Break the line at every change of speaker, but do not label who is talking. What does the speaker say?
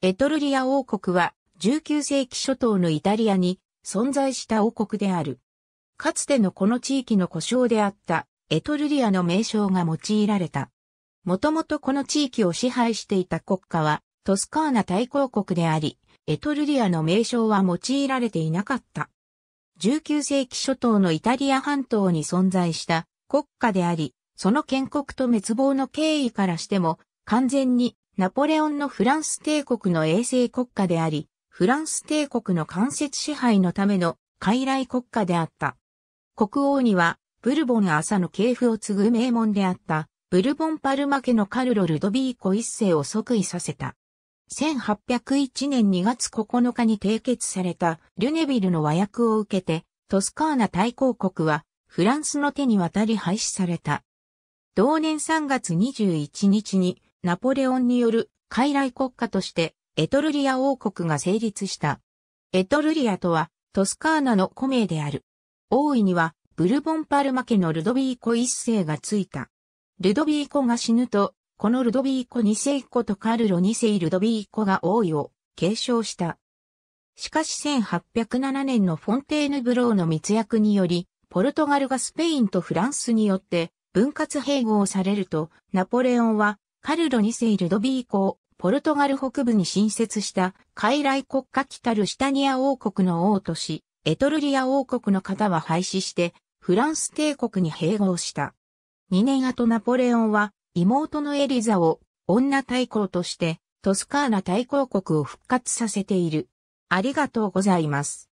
エ
トルリア王国は19世紀初頭のイタリアに存在した王国である。かつてのこの地域の故障であったエトルリアの名称が用いられた。もともとこの地域を支配していた国家はトスカーナ大公国であり、エトルリアの名称は用いられていなかった。19世紀初頭のイタリア半島に存在した国家であり、その建国と滅亡の経緯からしても完全にナポレオンのフランス帝国の衛星国家であり、フランス帝国の間接支配のための傀儡国家であった。国王には、ブルボン朝の系譜を継ぐ名門であった、ブルボンパルマ家のカルロ・ルドビーコ一世を即位させた。1801年2月9日に締結されたルネビルの和訳を受けて、トスカーナ大公国はフランスの手に渡り廃止された。同年3月21日にナポレオンによる傀儡国家としてエトルリア王国が成立した。エトルリアとはトスカーナの古名である。王位にはブルボンパルマ家のルドビーコ一世がついた。ルドビーコが死ぬと、このルドビーコ二世子とカルロ二世ルドビーコが王位を継承した。しかし1807年のフォンテーヌブローの密約により、ポルトガルがスペインとフランスによって分割併合されると、ナポレオンはカルロ2世ルドビー降、ポルトガル北部に新設した、傀儡国家タルシタニア王国の王都市、エトルリア王国の方は廃止して、フランス帝国に併合した。2年後ナポレオンは、妹のエリザを、女大公として、トスカーナ大公国を復活させている。ありがとうございます。